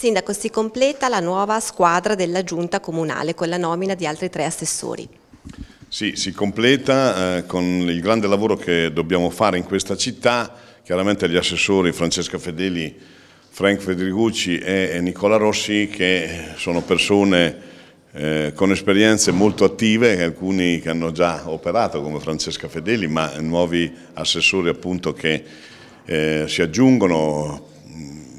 Sindaco, si completa la nuova squadra della Giunta Comunale con la nomina di altri tre assessori. Sì, si completa eh, con il grande lavoro che dobbiamo fare in questa città, chiaramente gli assessori Francesca Fedeli, Frank Fedrigucci e, e Nicola Rossi che sono persone eh, con esperienze molto attive, alcuni che hanno già operato come Francesca Fedeli, ma nuovi assessori appunto che eh, si aggiungono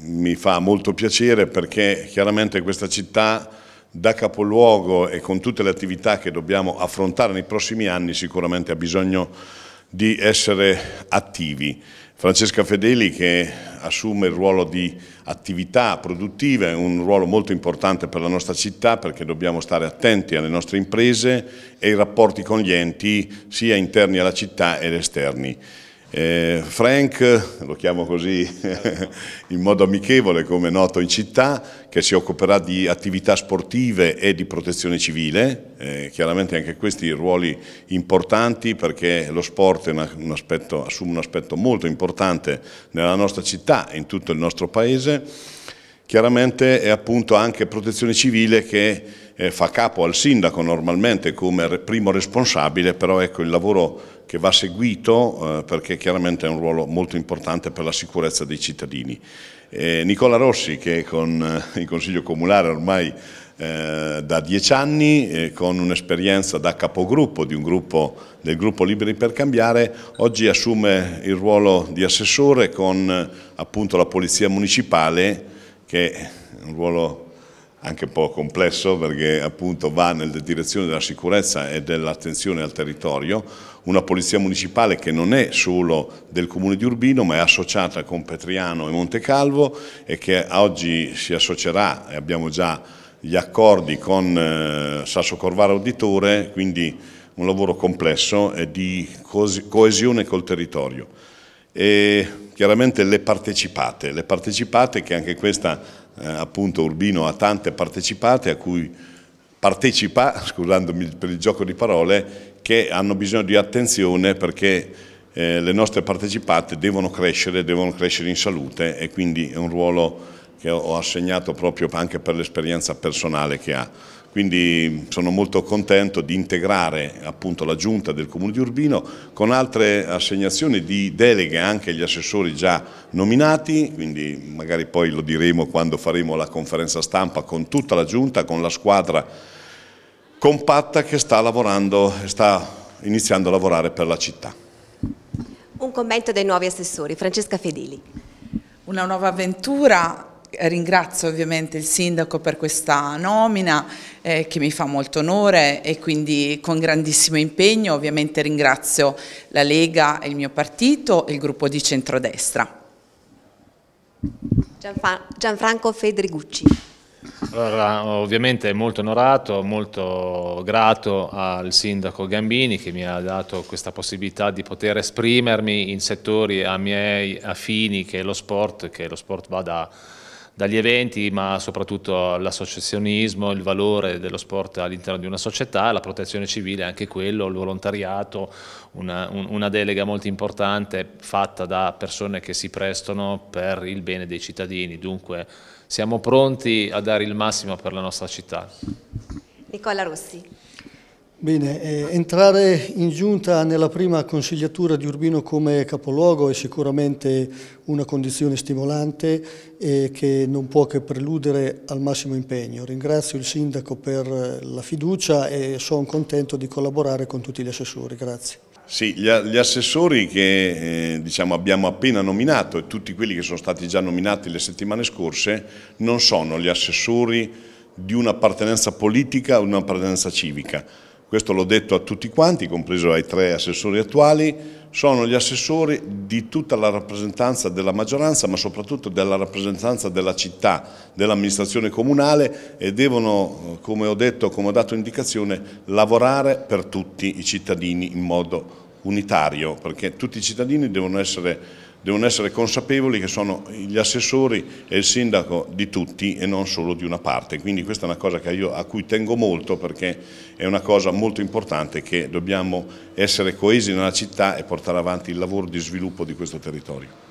mi fa molto piacere perché chiaramente questa città da capoluogo e con tutte le attività che dobbiamo affrontare nei prossimi anni sicuramente ha bisogno di essere attivi. Francesca Fedeli che assume il ruolo di attività produttiva, è un ruolo molto importante per la nostra città perché dobbiamo stare attenti alle nostre imprese e ai rapporti con gli enti sia interni alla città ed esterni. Eh, Frank, lo chiamo così in modo amichevole come noto in città, che si occuperà di attività sportive e di protezione civile, eh, chiaramente anche questi ruoli importanti perché lo sport una, un aspetto, assume un aspetto molto importante nella nostra città e in tutto il nostro paese. Chiaramente è appunto anche protezione civile che eh, fa capo al sindaco normalmente come primo responsabile, però ecco il lavoro che va seguito eh, perché chiaramente è un ruolo molto importante per la sicurezza dei cittadini. E Nicola Rossi che con eh, il Consiglio Comunale ormai eh, da dieci anni eh, con un'esperienza da capogruppo gruppo, del gruppo Liberi per Cambiare, oggi assume il ruolo di assessore con appunto la Polizia Municipale che è un ruolo anche un po' complesso perché appunto va nella direzione della sicurezza e dell'attenzione al territorio, una polizia municipale che non è solo del comune di Urbino ma è associata con Petriano e Montecalvo e che oggi si associerà e abbiamo già gli accordi con eh, Sasso Corvara Auditore, quindi un lavoro complesso e di coesione col territorio. E chiaramente le partecipate, le partecipate che anche questa eh, appunto Urbino ha tante partecipate a cui partecipa, scusandomi per il gioco di parole, che hanno bisogno di attenzione perché eh, le nostre partecipate devono crescere, devono crescere in salute e quindi è un ruolo che ho assegnato proprio anche per l'esperienza personale che ha. Quindi sono molto contento di integrare appunto la giunta del Comune di Urbino con altre assegnazioni di deleghe anche agli assessori già nominati, quindi magari poi lo diremo quando faremo la conferenza stampa con tutta la giunta, con la squadra compatta che sta lavorando, sta iniziando a lavorare per la città. Un commento dei nuovi assessori, Francesca Fedeli. Una nuova avventura Ringrazio ovviamente il Sindaco per questa nomina eh, che mi fa molto onore e quindi con grandissimo impegno ovviamente ringrazio la Lega, il mio partito e il gruppo di centrodestra. Gianfranco Fedrigucci. Allora, ovviamente molto onorato, molto grato al sindaco Gambini che mi ha dato questa possibilità di poter esprimermi in settori a miei affini che è lo sport, che lo sport vada a dagli eventi, ma soprattutto l'associazionismo, il valore dello sport all'interno di una società, la protezione civile, anche quello, il volontariato, una, un, una delega molto importante fatta da persone che si prestano per il bene dei cittadini. Dunque siamo pronti a dare il massimo per la nostra città. Nicola Rossi. Bene, eh, entrare in giunta nella prima consigliatura di Urbino come capoluogo è sicuramente una condizione stimolante e eh, che non può che preludere al massimo impegno. Ringrazio il sindaco per eh, la fiducia e sono contento di collaborare con tutti gli assessori. Grazie. Sì, gli, assessori che eh, diciamo, abbiamo appena nominato e tutti quelli che sono stati già nominati le settimane scorse non sono gli assessori di un'appartenenza politica o di un'appartenenza civica questo l'ho detto a tutti quanti, compreso ai tre assessori attuali, sono gli assessori di tutta la rappresentanza della maggioranza, ma soprattutto della rappresentanza della città, dell'amministrazione comunale e devono, come ho detto, come ho dato indicazione, lavorare per tutti i cittadini in modo unitario, perché tutti i cittadini devono essere devono essere consapevoli che sono gli assessori e il sindaco di tutti e non solo di una parte. Quindi questa è una cosa io, a cui tengo molto perché è una cosa molto importante che dobbiamo essere coesi nella città e portare avanti il lavoro di sviluppo di questo territorio.